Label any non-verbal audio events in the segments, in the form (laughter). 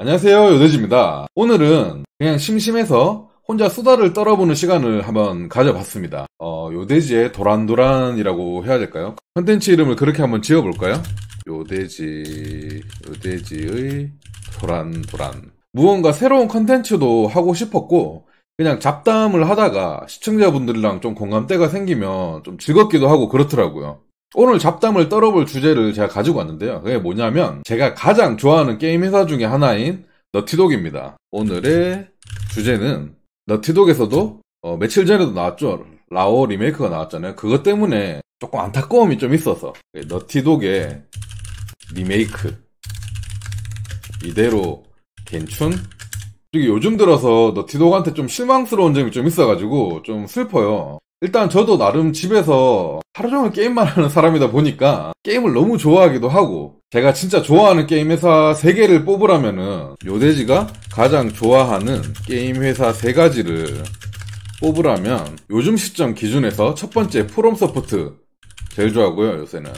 안녕하세요. 요대지입니다. 오늘은 그냥 심심해서 혼자 수다를 떨어보는 시간을 한번 가져봤습니다. 어, 요대지의 도란도란이라고 해야 될까요? 컨텐츠 이름을 그렇게 한번 지어볼까요? 요대지, 요대지의 도란도란. 무언가 새로운 컨텐츠도 하고 싶었고, 그냥 잡담을 하다가 시청자분들이랑 좀 공감대가 생기면 좀 즐겁기도 하고 그렇더라고요. 오늘 잡담을 떨어볼 주제를 제가 가지고 왔는데요. 그게 뭐냐면 제가 가장 좋아하는 게임 회사 중에 하나인 너티독입니다. 오늘의 주제는 너티독에서도 어, 며칠 전에도 나왔죠. 라오 리메이크가 나왔잖아요. 그것 때문에 조금 안타까움이 좀 있어서 그 너티독의 리메이크 이대로 괜춘? 요즘 들어서 너티독한테 좀 실망스러운 점이 좀 있어가지고 좀 슬퍼요. 일단 저도 나름 집에서 하루 종일 게임만 하는 사람이다 보니까 게임을 너무 좋아하기도 하고 제가 진짜 좋아하는 게임 회사 3개를 뽑으라면은 요대지가 가장 좋아하는 게임 회사 3가지를 뽑으라면 요즘 시점 기준에서 첫 번째 프롬 서포트 제일 좋아하고요 요새는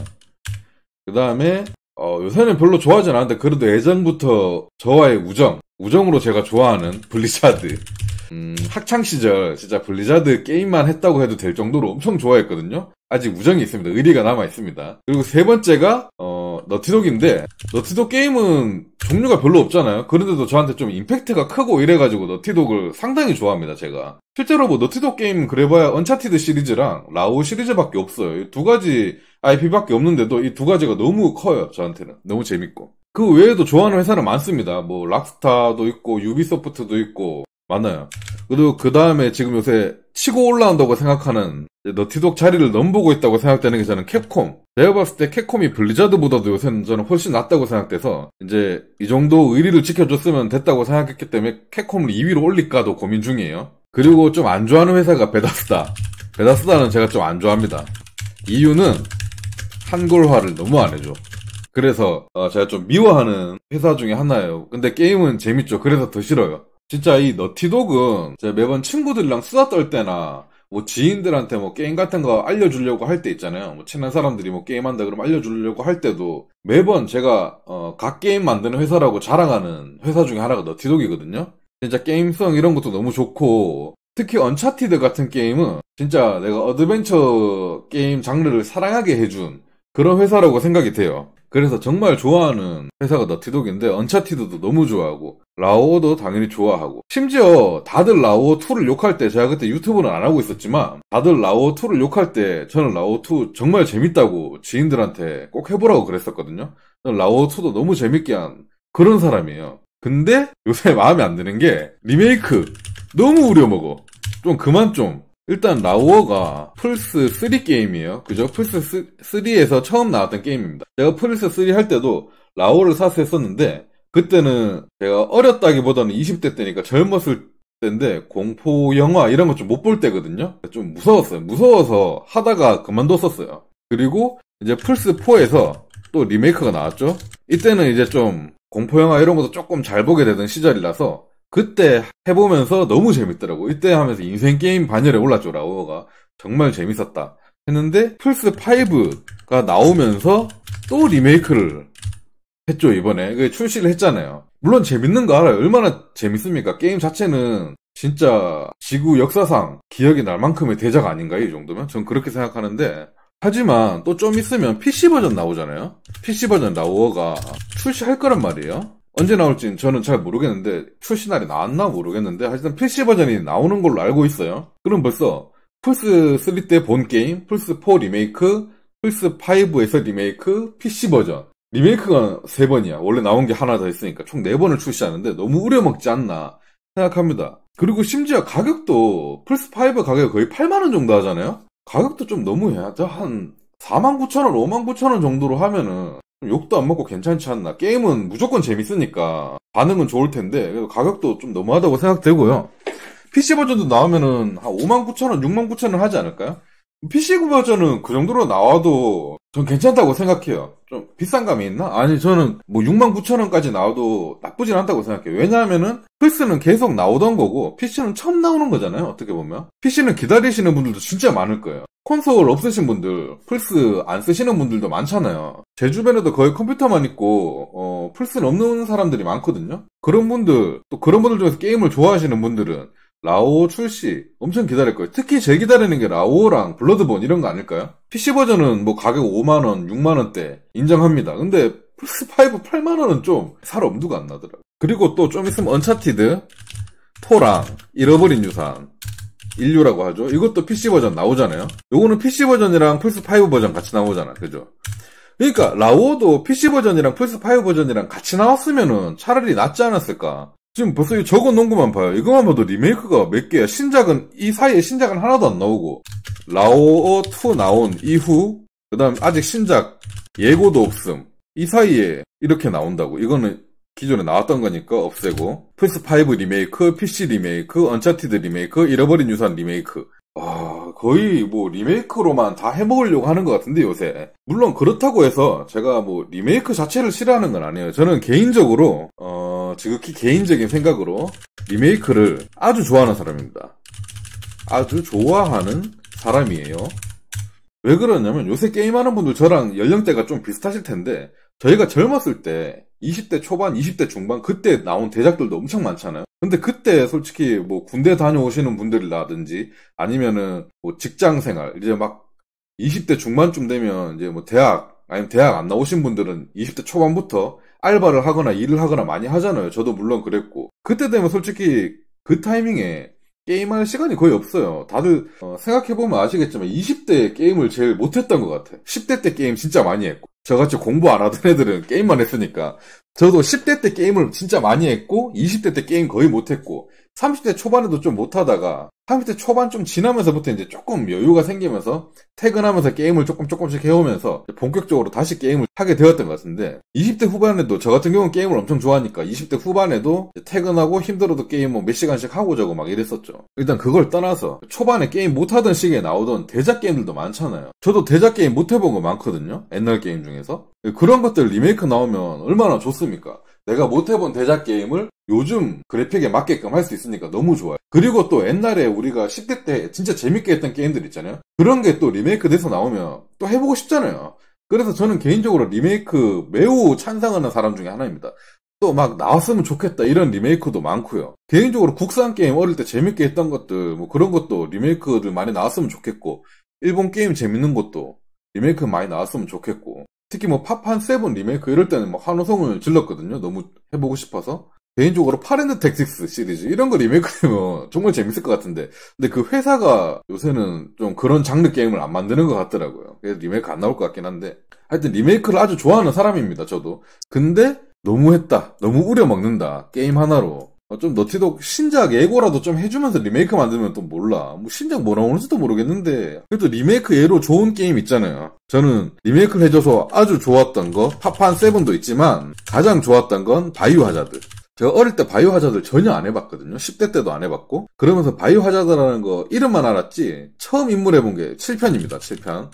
그 다음에 어, 요새는 별로 좋아하진 않는데 그래도 예전부터 저와의 우정 우정으로 제가 좋아하는 블리자드 음, 학창 시절 진짜 블리자드 게임만 했다고 해도 될 정도로 엄청 좋아했거든요. 아직 우정이 있습니다. 의리가 남아 있습니다. 그리고 세 번째가 어, 너티독인데 너티독 게임은 종류가 별로 없잖아요. 그런데도 저한테 좀 임팩트가 크고 이래가지고 너티독을 상당히 좋아합니다. 제가 실제로 뭐 너티독 게임 그래봐야 언차티드 시리즈랑 라오 시리즈밖에 없어요. 이두 가지 IP밖에 없는데도 이 두 가지가 너무 커요. 저한테는 너무 재밌고. 그 외에도 좋아하는 회사는 많습니다. 뭐 락스타도 있고 유비소프트도 있고 맞나요 그리고 그 다음에 지금 요새 치고 올라온다고 생각하는 너티독 자리를 넘보고 있다고 생각되는 게 저는 캡콤. 내가 봤을 때 캡콤이 블리자드보다도 요새는 저는 훨씬 낫다고 생각돼서 이제 이 정도 의리를 지켜줬으면 됐다고 생각했기 때문에 캡콤을 2위로 올릴까도 고민 중이에요. 그리고 좀 안 좋아하는 회사가 베다스다. 베다스다는 제가 좀 안 좋아합니다. 이유는 한글화를 너무 안 해줘. 그래서 어, 제가 좀 미워하는 회사 중에 하나예요. 근데 게임은 재밌죠. 그래서 더 싫어요. 진짜 이 너티독은 매번 친구들이랑 수다떨 때나 뭐 지인들한테 뭐 게임 같은 거 알려주려고 할 때 있잖아요. 뭐 친한 사람들이 뭐 게임한다 그러면 알려주려고 할 때도 매번 제가 어각 게임 만드는 회사라고 자랑하는 회사 중에 하나가 너티독이거든요. 진짜 게임성 이런 것도 너무 좋고 특히 언차티드 같은 게임은 진짜 내가 어드벤처 게임 장르를 사랑하게 해준 그런 회사라고 생각이 돼요. 그래서 정말 좋아하는 회사가 너티독인데 언차티드도 너무 좋아하고 라오도 어 당연히 좋아하고 심지어 다들 라오 어 2를 욕할 때 제가 그때 유튜브는 안 하고 있었지만 다들 라오 어 2를 욕할 때 저는 라오 어2 정말 재밌다고 지인들한테 꼭 해보라고 그랬었거든요. 라오 어 2도 너무 재밌게 한 그런 사람이에요. 근데 요새 마음에 안 드는 게 리메이크 너무 우려먹어. 좀 그만 좀 일단 라우어가 플스 3 게임이에요. 그죠? 플스 3에서 처음 나왔던 게임입니다. 제가 플스 3 할 때도 라오를 사서 했었는데 그때는 제가 어렸다기보다는 20대 때니까 젊었을 때인데 공포 영화 이런 거 좀 못 볼 때거든요. 좀 무서웠어요. 무서워서 하다가 그만뒀었어요. 그리고 이제 플스 4에서 또 리메이크가 나왔죠. 이때는 이제 좀 공포 영화 이런 것도 조금 잘 보게 되던 시절이라서 그때 해보면서 너무 재밌더라고. 이때 하면서 인생 게임 반열에 올랐죠, 라오어가. 정말 재밌었다. 했는데, 플스5가 나오면서 또 리메이크를 했죠, 이번에. 그 출시를 했잖아요. 물론 재밌는 거 알아요. 얼마나 재밌습니까? 게임 자체는 진짜 지구 역사상 기억이 날 만큼의 대작 아닌가요, 이 정도면? 전 그렇게 생각하는데. 하지만 또 좀 있으면 PC 버전 나오잖아요? PC 버전 라오어가 출시할 거란 말이에요? 언제 나올지는 저는 잘 모르겠는데 출시 날이 나왔나 모르겠는데 하여튼 PC 버전이 나오는 걸로 알고 있어요. 그럼 벌써 플스 3 때 본 게임, 플스 4 리메이크, 플스 5에서 리메이크, PC 버전 리메이크가 세 번이야. 원래 나온 게 하나 더 있으니까 총 네 번을 출시하는데 너무 우려먹지 않나 생각합니다. 그리고 심지어 가격도 플스 5 가격 거의 8만 원 정도 하잖아요. 가격도 좀 너무해. 한 4만 9천 원, 5만 9천 원 정도로 하면은 욕도 안 먹고 괜찮지 않나. 게임은 무조건 재밌으니까 반응은 좋을 텐데 가격도 좀 너무하다고 생각되고요. PC 버전도 나오면은 한 5만 9천 원, 6만 9천 원 하지 않을까요? PC 버전은 그 정도로 나와도 전 괜찮다고 생각해요. 좀 비싼 감이 있나? 아니 저는 뭐6 0 0 0 원까지 나와도 나쁘진 않다고 생각해요. 왜냐하면은 플스는 계속 나오던 거고 PC는 처음 나오는 거잖아요. 어떻게 보면 PC는 기다리시는 분들도 진짜 많을 거예요. 콘솔 없으신 분들, 플스 안 쓰시는 분들도 많잖아요. 제 주변에도 거의 컴퓨터만 있고 어, 플스는 없는 사람들이 많거든요. 그런 분들 또 그런 분들 중에서 게임을 좋아하시는 분들은 라오 출시 엄청 기다릴 거예요. 특히 제일 기다리는 게 라오랑 블러드본 이런 거 아닐까요? PC 버전은 뭐 가격 5만원, 6만원대 인정합니다. 근데 플스5 8만원은 좀 살 엄두가 안나더라고 그리고 또 좀 있으면 언차티드, 토랑, 잃어버린 유산, 인류라고 하죠. 이것도 PC 버전 나오잖아요. 요거는 PC 버전이랑 플스5 버전 같이 나오잖아. 그죠? 그러니까 라오도 PC 버전이랑 플스5 버전이랑 같이 나왔으면은 차라리 낫지 않았을까. 지금 벌써 적어 놓은 것만 봐요. 이것만 봐도 리메이크가 몇 개야. 신작은, 이 사이에 신작은 하나도 안 나오고. 라오어2 나온 이후, 그 다음 아직 신작 예고도 없음. 이 사이에 이렇게 나온다고. 이거는 기존에 나왔던 거니까 없애고. 플스5 리메이크, PC 리메이크, 언차티드 리메이크, 잃어버린 유산 리메이크. 아, 거의 뭐 리메이크로만 다 해먹으려고 하는 것 같은데, 요새. 물론 그렇다고 해서 제가 뭐 리메이크 자체를 싫어하는 건 아니에요. 저는 개인적으로, 어, 지극히 개인적인 생각으로 리메이크를 아주 좋아하는 사람입니다. 아주 좋아하는 사람이에요. 왜 그러냐면 요새 게임하는 분들 저랑 연령대가 좀 비슷하실 텐데 저희가 젊었을 때 20대 초반, 20대 중반 그때 나온 대작들도 엄청 많잖아요. 근데 그때 솔직히 뭐 군대 다녀오시는 분들이라든지 아니면은 뭐 직장 생활 이제 막 20대 중반쯤 되면 이제 뭐 대학 아니면 대학 안 나오신 분들은 20대 초반부터 알바를 하거나 일을 하거나 많이 하잖아요. 저도 물론 그랬고. 그때 되면 솔직히 그 타이밍에 게임할 시간이 거의 없어요. 다들 어, 생각해보면 아시겠지만 20대 게임을 제일 못했던 것 같아. 10대 때 게임 진짜 많이 했고 저같이 공부 안 하던 애들은 게임만 했으니까 저도 10대 때 게임을 진짜 많이 했고 20대 때 게임 거의 못했고 30대 초반에도 좀 못하다가 30대 초반 좀 지나면서부터 이제 조금 여유가 생기면서 퇴근하면서 게임을 조금 조금씩 해오면서 본격적으로 다시 게임을 하게 되었던 것 같은데 20대 후반에도 저 같은 경우는 게임을 엄청 좋아하니까 20대 후반에도 퇴근하고 힘들어도 게임 뭐몇 시간씩 하고 저고막 이랬었죠. 일단 그걸 떠나서 초반에 게임 못하던 시기에 나오던 대작 게임들도 많잖아요. 저도 대작 게임 못해본 거 많거든요. 옛날 게임 중에서. 그런 것들 리메이크 나오면 얼마나 좋습니까? 내가 못해본 대작 게임을 요즘 그래픽에 맞게끔 할 수 있으니까 너무 좋아요. 그리고 또 옛날에 우리가 10대 때 진짜 재밌게 했던 게임들 있잖아요. 그런 게 또 리메이크 돼서 나오면 또 해보고 싶잖아요. 그래서 저는 개인적으로 리메이크 매우 찬성하는 사람 중에 하나입니다. 또 막 나왔으면 좋겠다 이런 리메이크도 많고요. 개인적으로 국산 게임 어릴 때 재밌게 했던 것들 뭐 그런 것도 리메이크들 많이 나왔으면 좋겠고 일본 게임 재밌는 것도 리메이크 많이 나왔으면 좋겠고 특히 뭐팝판 세븐 리메이크 이럴 때는 막 한호성을 질렀거든요. 너무 해보고 싶어서. 개인적으로 파랜드 텍틱스 시리즈 이런 거리메이크되면 (laughs) 정말 재밌을 것 같은데 근데 그 회사가 요새는 좀 그런 장르 게임을 안 만드는 것 같더라고요 그래서 리메이크 안 나올 것 같긴 한데 하여튼 리메이크를 아주 좋아하는 사람입니다 저도 근데 너무했다 너무 우려먹는다 게임 하나로 어, 좀 너티독 신작 예고라도 좀 해주면서 리메이크 만들면 또 몰라. 뭐 신작 뭐 나오는지도 모르겠는데 그래도 리메이크 예로 좋은 게임 있잖아요. 저는 리메이크를 해줘서 아주 좋았던 거 파판 7도 있지만 가장 좋았던 건 바이오 하자드. 제가 어릴 때 바이오 하자드 전혀 안 해봤거든요. 10대 때도 안 해봤고. 그러면서 바이오 하자드라는 거 이름만 알았지 처음 입문해본 게 7편입니다. 7편.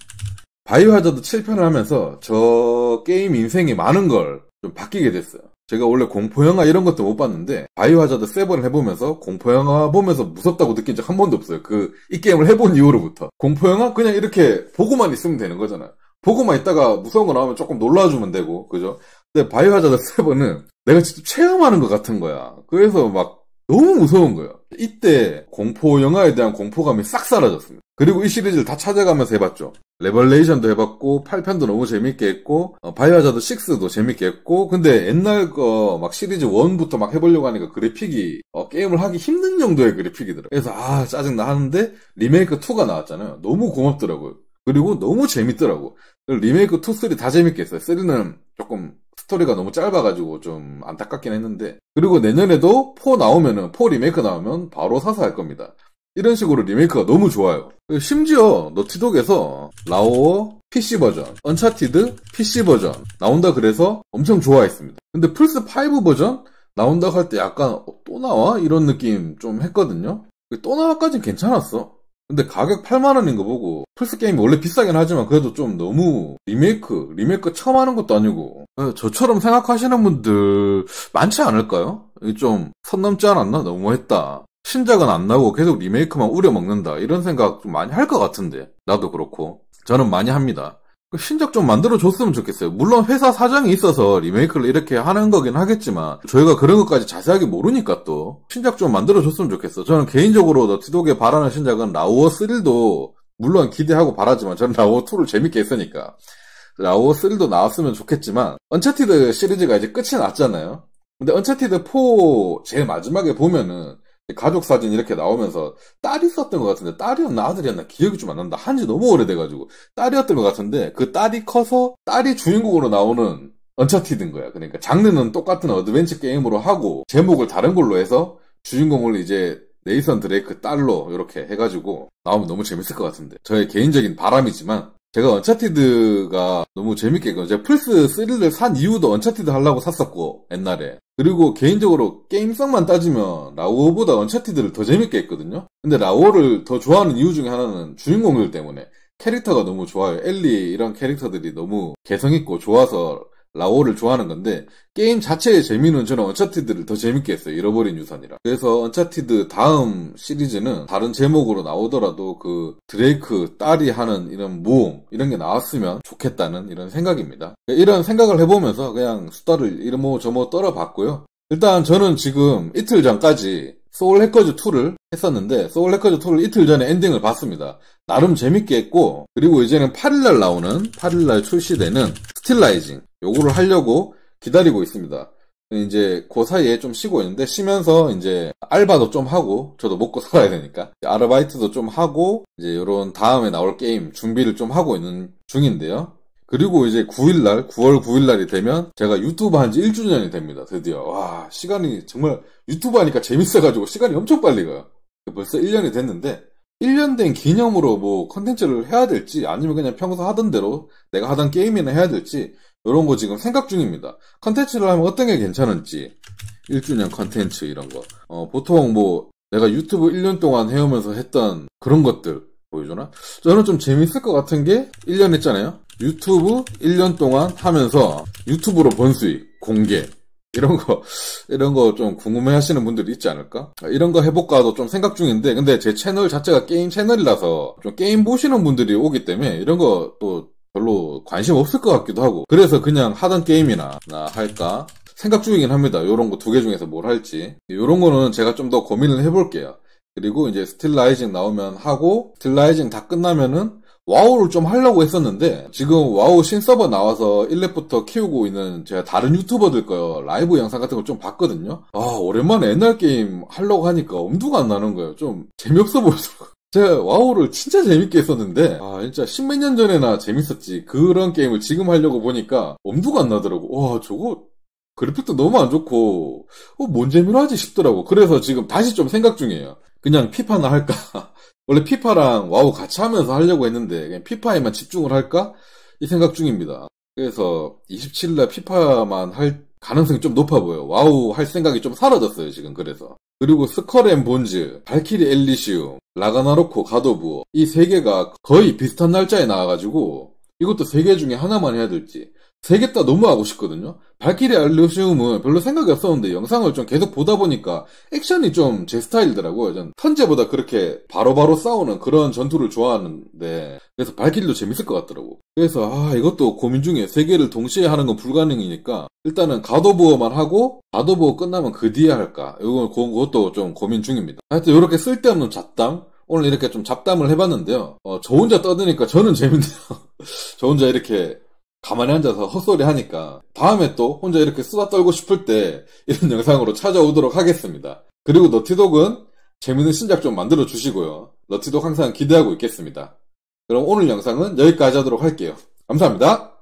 바이오 하자드 7편을 하면서 저 게임 인생이 많은 걸 좀 바뀌게 됐어요. 제가 원래 공포영화 이런 것도 못 봤는데 바이오하자드 세븐을 해보면서 공포영화 보면서 무섭다고 느낀 적 한 번도 없어요. 그 이 게임을 해본 이후로부터 공포영화 그냥 이렇게 보고만 있으면 되는 거잖아요. 보고만 있다가 무서운 거 나오면 조금 놀라주면 되고 그죠? 근데 바이오하자드 세븐은 내가 직접 체험하는 것 같은 거야. 그래서 막 너무 무서운 거야 이때 공포 영화에 대한 공포감이 싹 사라졌습니다. 그리고 이 시리즈를 다 찾아가면서 해봤죠. 레벌레이션도 해봤고 8편도 너무 재밌게 했고 어, 바이오하자드 6도 재밌게 했고 근데 옛날 거 막 시리즈 1부터 막 해보려고 하니까 그래픽이 어, 게임을 하기 힘든 정도의 그래픽이더라고요 그래서 아 짜증나 하는데 리메이크 2가 나왔잖아요 너무 고맙더라고요 그리고 너무 재밌더라고 리메이크 2, 3 다 재밌게 했어요 3는 조금 스토리가 너무 짧아가지고 좀 안타깝긴 했는데 그리고 내년에도 4 나오면은 4 리메이크 나오면 바로 사서 할 겁니다 이런 식으로 리메이크가 너무 좋아요. 심지어 너티독에서 라오어 PC 버전, 언차티드 PC 버전 나온다 그래서 엄청 좋아했습니다. 근데 플스5 버전 나온다 고할 때 약간 어, 또 나와? 이런 느낌 좀 했거든요. 그 또 나와까진 괜찮았어. 근데 가격 8만원인 거 보고 플스 게임이 원래 비싸긴 하지만 그래도 좀 너무 리메이크 리메이크 처음 하는 것도 아니고 어, 저처럼 생각하시는 분들 많지 않을까요? 좀 선 넘지 않았나? 너무했다 신작은 안 나오고 계속 리메이크만 우려먹는다 이런 생각 좀 많이 할 것 같은데 나도 그렇고 저는 많이 합니다. 그 신작 좀 만들어줬으면 좋겠어요. 물론 회사 사정이 있어서 리메이크를 이렇게 하는 거긴 하겠지만 저희가 그런 것까지 자세하게 모르니까 또 신작 좀 만들어줬으면 좋겠어. 요 저는 개인적으로 너티독에 바라는 신작은 라오어 3도 물론 기대하고 바라지만 저는 라오어 2를 재밌게 했으니까 라오어 3도 나왔으면 좋겠지만 언차티드 시리즈가 이제 끝이 났잖아요. 근데 언차티드 4 제일 마지막에 보면은 가족 사진 이렇게 나오면서 딸이 썼던 것 같은데 딸이었나 아들이었나 기억이 좀 안 난다. 한지 너무 오래돼가지고 딸이었던 것 같은데 그 딸이 커서 딸이 주인공으로 나오는 언차티드인 거야. 그러니까 장르는 똑같은 어드벤처 게임으로 하고 제목을 다른 걸로 해서 주인공을 이제 네이선 드레이크 딸로 이렇게 해가지고 나오면 너무 재밌을 것 같은데 저의 개인적인 바람이지만 제가 언차티드가 너무 재밌게 했거든 그 제가 플스 3를 산 이유도 언차티드 하려고 샀었고, 옛날에. 그리고 개인적으로 게임성만 따지면 라오보다 어 언차티드를 더 재밌게 했거든요. 근데 라오를 어더 좋아하는 이유 중에 하나는 주인공들 때문에 캐릭터가 너무 좋아요. 엘리 이런 캐릭터들이 너무 개성있고 좋아서 라오를 좋아하는 건데 게임 자체의 재미는 저는 언차티드를 더 재밌게 했어요. 잃어버린 유산이라. 그래서 언차티드 다음 시리즈는 다른 제목으로 나오더라도 그 드레이크 딸이 하는 이런 모험 이런 게 나왔으면 좋겠다는 이런 생각입니다. 이런 생각을 해보면서 그냥 수다를 이러모 저모 떨어봤고요. 일단 저는 지금 이틀 전까지 소울 해커즈 2를 했었는데 소울 해커즈 2를 이틀 전에 엔딩을 봤습니다. 나름 재밌게 했고 그리고 이제는 8일날 나오는 8일날 출시되는 스틸라이징 요구를 하려고 기다리고 있습니다. 이제 그 사이에 좀 쉬고 있는데 쉬면서 이제 알바도 좀 하고 저도 먹고 (laughs) 살아야 되니까 아르바이트도 좀 하고 이제 요런 다음에 나올 게임 준비를 좀 하고 있는 중인데요. 그리고 이제 9일날 9월 9일날이 되면 제가 유튜브 한 지 1주년이 됩니다. 드디어 와 시간이 정말 유튜브 하니까 재밌어가지고 시간이 엄청 빨리 가요. 벌써 1년이 됐는데 1년 된 기념으로 뭐 컨텐츠를 해야 될지 아니면 그냥 평소 하던 대로 내가 하던 게임이나 해야 될지 이런 거 지금 생각 중입니다. 컨텐츠를 하면 어떤 게 괜찮은지 1주년 컨텐츠 이런 거. 어, 보통 뭐 내가 유튜브 1년 동안 해오면서 했던 그런 것들 보여주나? 저는 좀 재밌을 것 같은 게 1년 했잖아요. 유튜브 1년 동안 하면서 유튜브로 번 수익 공개 이런 거 (laughs) 이런 거 좀 궁금해 하시는 분들이 있지 않을까? 이런 거 해볼까도 좀 생각 중인데 근데 제 채널 자체가 게임 채널이라서 좀 게임 보시는 분들이 오기 때문에 이런 거또 별로 관심 없을 것 같기도 하고 그래서 그냥 하던 게임이나 할까 생각 중이긴 합니다. 요런 거 두 개 중에서 뭘 할지 요런 거는 제가 좀 더 고민을 해볼게요. 그리고 이제 스틸라이징 나오면 하고 스틸라이징 다 끝나면은 와우를 좀 하려고 했었는데 지금 와우 신서버 나와서 1렙부터 키우고 있는 제가 다른 유튜버들 거요 라이브 영상 같은 걸 좀 봤거든요 아 오랜만에 옛날 게임 하려고 하니까 엄두가 안 나는 거예요 좀 재미없어 보여서 제가 와우를 진짜 재밌게 했었는데 아 진짜 십몇 년 전에나 재밌었지 그런 게임을 지금 하려고 보니까 엄두가 안 나더라고 와 저거 그래픽도 너무 안 좋고 어, 뭔 재미로 하지 싶더라고 그래서 지금 다시 좀 생각 중이에요 그냥 피파나 할까 (laughs) 원래 피파랑 와우 같이 하면서 하려고 했는데 그냥 피파에만 집중을 할까 이 생각 중입니다 그래서 27일날 피파만 할 가능성이 좀 높아 보여 와우 할 생각이 좀 사라졌어요 지금 그래서 그리고 스컬 앤 본즈 발키리 엘리시움 라가나로코, 가도브 이세 개가 거의 비슷한 날짜에 나와가지고 이것도 세 개 중에 하나만 해야 될지 세겠다 너무 하고 싶거든요. 발키리 알루시움은 별로 생각이 없었는데 영상을 좀 계속 보다 보니까 액션이 좀 제스타일더라고요전 턴제보다 그렇게 바로바로 싸우는 그런 전투를 좋아하는데 그래서 발키리도 재밌을 것 같더라고. 그래서 아 이것도 고민 중에 세 개를 동시에 하는 건 불가능이니까 일단은 가도보어만 하고 가도보어 끝나면 그 뒤에 할까. 이건 그것도 좀 고민 중입니다. 하여튼 이렇게 쓸데없는 잡담 오늘 이렇게 좀 잡담을 해봤는데요. 어, 저 혼자 떠드니까 저는 (laughs) 재밌네요. 저 혼자 이렇게 가만히 앉아서 헛소리 하니까 다음에 또 혼자 이렇게 쓰다 떨고 싶을 때 이런 영상으로 찾아오도록 하겠습니다. 그리고 너티독은 재밌는 신작 좀 만들어 주시고요. 너티독 항상 기대하고 있겠습니다. 그럼 오늘 영상은 여기까지 하도록 할게요. 감사합니다.